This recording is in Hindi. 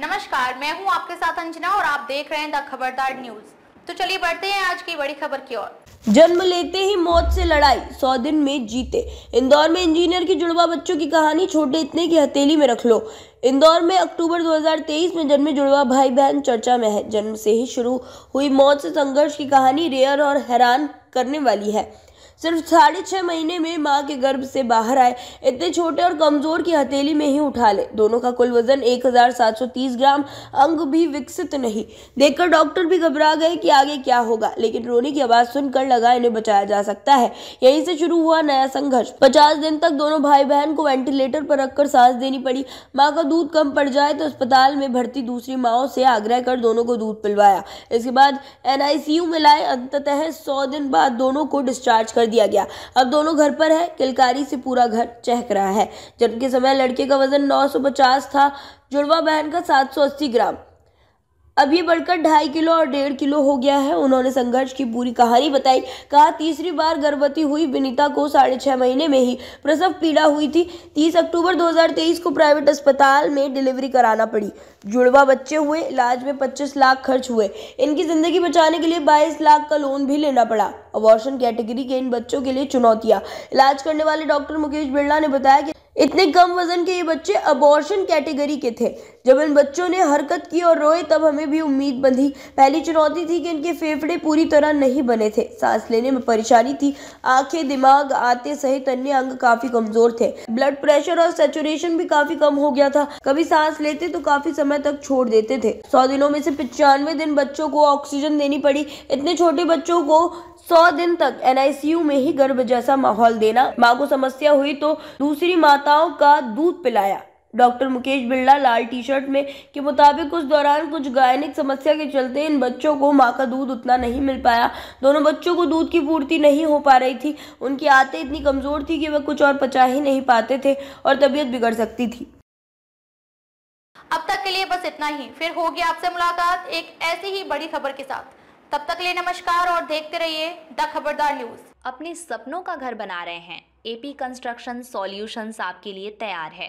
नमस्कार मैं हूं आपके साथ अंजना और आप देख रहे हैं द खबरदार न्यूज तो चलिए बढ़ते हैं आज की बड़ी खबर की ओर जन्म लेते ही मौत से लड़ाई सौ दिन में जीते इंदौर में इंजीनियर की जुड़वा बच्चों की कहानी छोटे इतने की हथेली में रख लो इंदौर में अक्टूबर 2023 में जन्मे जुड़वा भाई बहन चर्चा में है जन्म से ही शुरू हुई मौत से संघर्ष की कहानी रेयर और हैरान करने वाली है सिर्फ साढ़े छः महीने में माँ के गर्भ से बाहर आए इतने छोटे और कमज़ोर की हथेली में ही उठा ले दोनों का कुल वजन 1730 ग्राम अंग भी विकसित नहीं देखकर डॉक्टर भी घबरा गए कि आगे क्या होगा लेकिन रोनी की आवाज़ सुनकर लगा इन्हें बचाया जा सकता है यहीं से शुरू हुआ नया संघर्ष पचास दिन तक दोनों भाई बहन को वेंटिलेटर पर रखकर सांस देनी पड़ी माँ का दूध कम पड़ जाए तो अस्पताल में भर्ती दूसरी माओ से आग्रह कर दोनों को दूध पिलवाया इसके बाद एनआईसीयू में लाए अंततः सौ दिन बाद दोनों को डिस्चार्ज कर दिया गया अब दोनों घर पर है किलकारी से पूरा घर चहक रहा है जन्म के समय लड़के का वजन 950 था जुड़वा बहन का 780 ग्राम अब ये बढ़कर ढाई किलो और डेढ़ किलो हो गया है उन्होंने संघर्ष की पूरी कहानी बताई कहा तीसरी बार गर्भवती हुई विनीता को साढ़े छह महीने में ही प्रसव पीड़ा हुई थी तीस अक्टूबर 2023 को प्राइवेट अस्पताल में डिलीवरी कराना पड़ी जुड़वा बच्चे हुए इलाज में पच्चीस लाख खर्च हुए इनकी ज़िंदगी बचाने के लिए बाईस लाख का लोन भी लेना पड़ा अबॉर्शन कैटेगरी के इन बच्चों के लिए चुनौतियाँ इलाज करने वाले डॉक्टर मुकेश बिरला ने बताया कि इतने कम वजन के ये बच्चे अबॉर्शन कैटेगरी के थे जब इन बच्चों ने हरकत की और रोए तब हमें भी उम्मीद बंधी पहली चुनौती थी कि इनके फेफड़े पूरी तरह नहीं बने थे सांस लेने में परेशानी थी आंखें दिमाग आते सहित अन्य अंग काफी कमजोर थे ब्लड प्रेशर और सेचुरेशन भी काफी कम हो गया था कभी सांस लेते तो काफी समय तक छोड़ देते थे सौ दिनों में से पचानवे दिन बच्चों को ऑक्सीजन देनी पड़ी इतने छोटे बच्चों को सौ दिन तक एनआईसीयू में ही गर्भ जैसा माहौल देना माँ को समस्या हुई तो दूसरी माताओं का दूध पिलाया डॉक्टर मुकेश बिरला लाल टी शर्ट में के मुताबिक उस दौरान कुछ गायनिक समस्या के चलते इन बच्चों को माँ का दूध उतना नहीं मिल पाया दोनों बच्चों को दूध की पूर्ति नहीं हो पा रही थी उनकी आते इतनी कमज़ोर थी कि वह कुछ और पचा ही नहीं पाते थे और तबीयत बिगड़ सकती थी अब तक के लिए बस इतना ही फिर होगी आपसे मुलाकात एक ऐसी ही बड़ी खबर के साथ तब तक लिए नमस्कार और देखते रहिए द खबरदार न्यूज अपने सपनों का घर बना रहे हैं एपी कंस्ट्रक्शन सॉल्यूशंस आपके लिए तैयार है